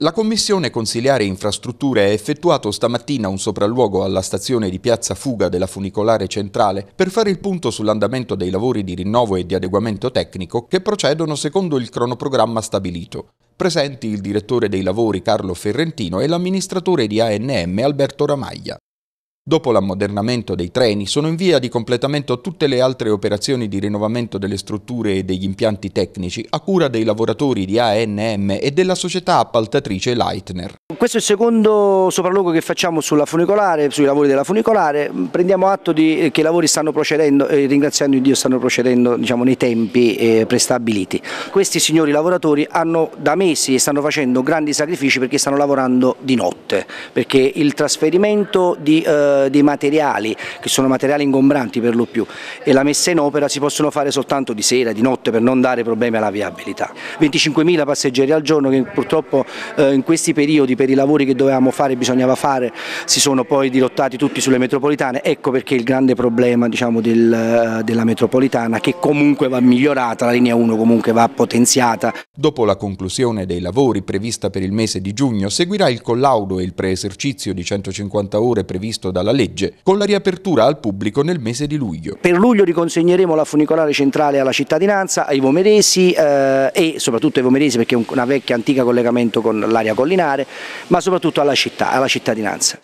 La Commissione Consiliare Infrastrutture ha effettuato stamattina un sopralluogo alla stazione di Piazza Fuga della funicolare centrale per fare il punto sull'andamento dei lavori di rinnovo e di adeguamento tecnico che procedono secondo il cronoprogramma stabilito. Presenti il direttore dei lavori Carlo Ferrentino e l'amministratore di ANM Alberto Ramaglia. Dopo l'ammodernamento dei treni sono in via di completamento tutte le altre operazioni di rinnovamento delle strutture e degli impianti tecnici a cura dei lavoratori di ANM e della società appaltatrice Leitner. Questo è il secondo sopralluogo che facciamo sulla funicolare, sui lavori della funicolare. Prendiamo atto di, eh, che i lavori stanno procedendo e eh, ringraziando Dio stanno procedendo diciamo, nei tempi eh, prestabiliti. Questi signori lavoratori hanno da mesi e stanno facendo grandi sacrifici perché stanno lavorando di notte, perché il trasferimento di... Eh, eh, dei materiali, che sono materiali ingombranti per lo più, e la messa in opera si possono fare soltanto di sera, di notte, per non dare problemi alla viabilità. 25.000 passeggeri al giorno che purtroppo eh, in questi periodi per i lavori che dovevamo fare, bisognava fare, si sono poi dirottati tutti sulle metropolitane, ecco perché il grande problema diciamo, del, eh, della metropolitana che comunque va migliorata, la linea 1 comunque va potenziata. Dopo la conclusione dei lavori prevista per il mese di giugno seguirà il collaudo e il preesercizio di 150 ore previsto dalla alla legge, con la riapertura al pubblico nel mese di luglio. Per luglio riconsegneremo la funicolare centrale alla cittadinanza, ai Vomeresi eh, e soprattutto ai Vomeresi perché è una vecchia antica collegamento con l'area collinare, ma soprattutto alla città, alla cittadinanza.